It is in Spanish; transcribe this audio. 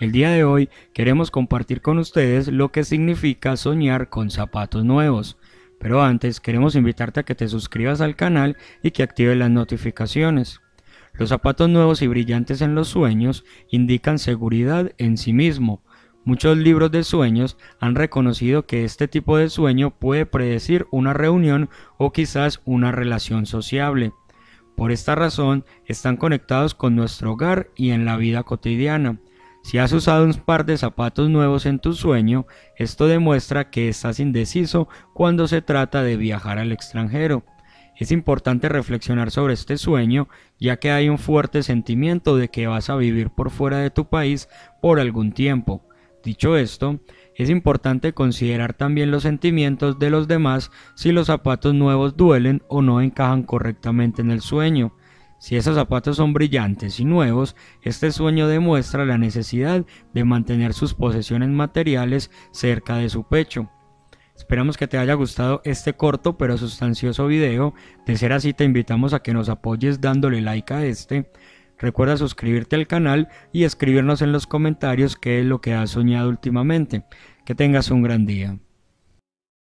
El día de hoy queremos compartir con ustedes lo que significa soñar con zapatos nuevos. Pero antes queremos invitarte a que te suscribas al canal y que actives las notificaciones. Los zapatos nuevos y brillantes en los sueños indican seguridad en sí mismo. Muchos libros de sueños han reconocido que este tipo de sueño puede predecir una reunión o quizás una relación sociable. Por esta razón, están conectados con nuestro hogar y en la vida cotidiana. Si has usado un par de zapatos nuevos en tu sueño, esto demuestra que estás indeciso cuando se trata de viajar al extranjero. Es importante reflexionar sobre este sueño, ya que hay un fuerte sentimiento de que vas a vivir por fuera de tu país por algún tiempo. Dicho esto, es importante considerar también los sentimientos de los demás si los zapatos nuevos duelen o no encajan correctamente en el sueño. Si esos zapatos son brillantes y nuevos, este sueño demuestra la necesidad de mantener sus posesiones materiales cerca de su pecho. Esperamos que te haya gustado este corto pero sustancioso video. De ser así te invitamos a que nos apoyes dándole like a este. Recuerda suscribirte al canal y escribirnos en los comentarios qué es lo que has soñado últimamente. Que tengas un gran día.